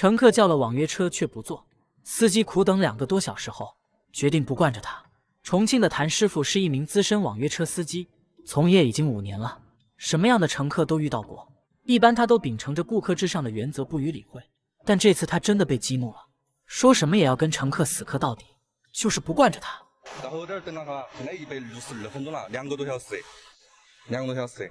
乘客叫了网约车却不坐，司机苦等两个多小时后，决定不惯着他。重庆的谭师傅是一名资深网约车司机，从业已经五年了，什么样的乘客都遇到过，一般他都秉承着顾客至上的原则不予理会。但这次他真的被激怒了，说什么也要跟乘客死磕到底，就是不惯着他。然后在这儿等了他，现在一百六十二分钟了，两个多小时，两个多小时。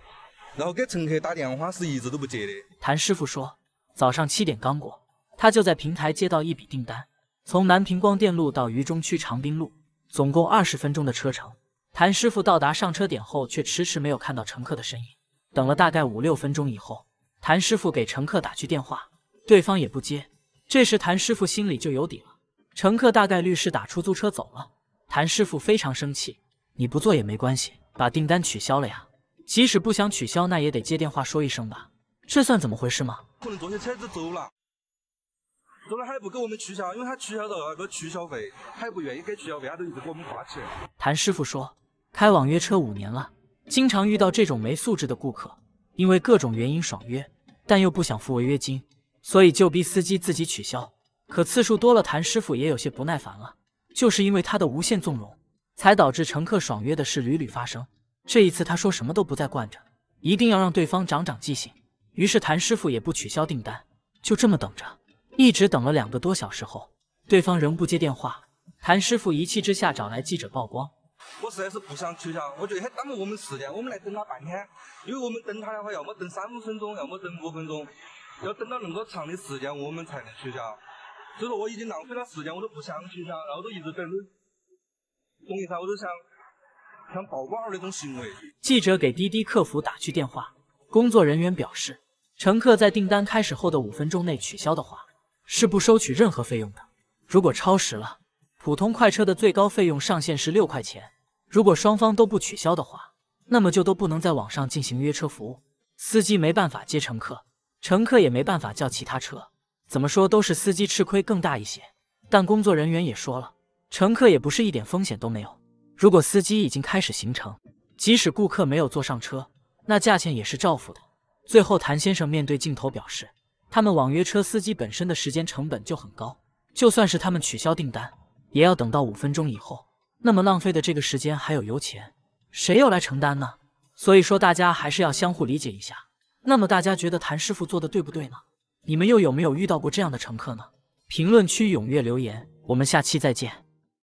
然后给乘客打电话是一直都不接的。谭师傅说，早上七点刚过。他就在平台接到一笔订单，从南平光电路到渝中区长滨路，总共二十分钟的车程。谭师傅到达上车点后，却迟迟没有看到乘客的身影。等了大概五六分钟以后，谭师傅给乘客打去电话，对方也不接。这时谭师傅心里就有底了，乘客大概率是打出租车走了。谭师傅非常生气：“你不坐也没关系，把订单取消了呀！即使不想取消，那也得接电话说一声吧？这算怎么回事吗？”可能昨天车子走了。昨了还不给我们取消，因为他取消了那个取消费，他也不愿意给取消费，他都一直给我们挂起。谭师傅说，开网约车五年了，经常遇到这种没素质的顾客，因为各种原因爽约，但又不想付违约金，所以就逼司机自己取消。可次数多了，谭师傅也有些不耐烦了。就是因为他的无限纵容，才导致乘客爽约的事屡屡发生。这一次他说什么都不再惯着，一定要让对方长长记性。于是谭师傅也不取消订单，就这么等着。一直等了两个多小时后，对方仍不接电话。谭师傅一气之下找来记者曝光。我实在是不想取消，我觉得很耽误我们时间。我们来等他半天，因为我们等他的话，要么等三五分钟，要么等五分钟，要等到那么长的时间我们才能取消。所以说我已经浪费了时间，我都不想取消，然后就都一直等着。懂意思？我都想，想曝光那种行为。记者给滴滴客服打去电话，工作人员表示，乘客在订单开始后的五分钟内取消的话。是不收取任何费用的。如果超时了，普通快车的最高费用上限是六块钱。如果双方都不取消的话，那么就都不能在网上进行约车服务，司机没办法接乘客，乘客也没办法叫其他车。怎么说都是司机吃亏更大一些。但工作人员也说了，乘客也不是一点风险都没有。如果司机已经开始行程，即使顾客没有坐上车，那价钱也是照付的。最后，谭先生面对镜头表示。他们网约车司机本身的时间成本就很高，就算是他们取消订单，也要等到五分钟以后。那么浪费的这个时间还有油钱，谁又来承担呢？所以说大家还是要相互理解一下。那么大家觉得谭师傅做的对不对呢？你们又有没有遇到过这样的乘客呢？评论区踊跃留言，我们下期再见。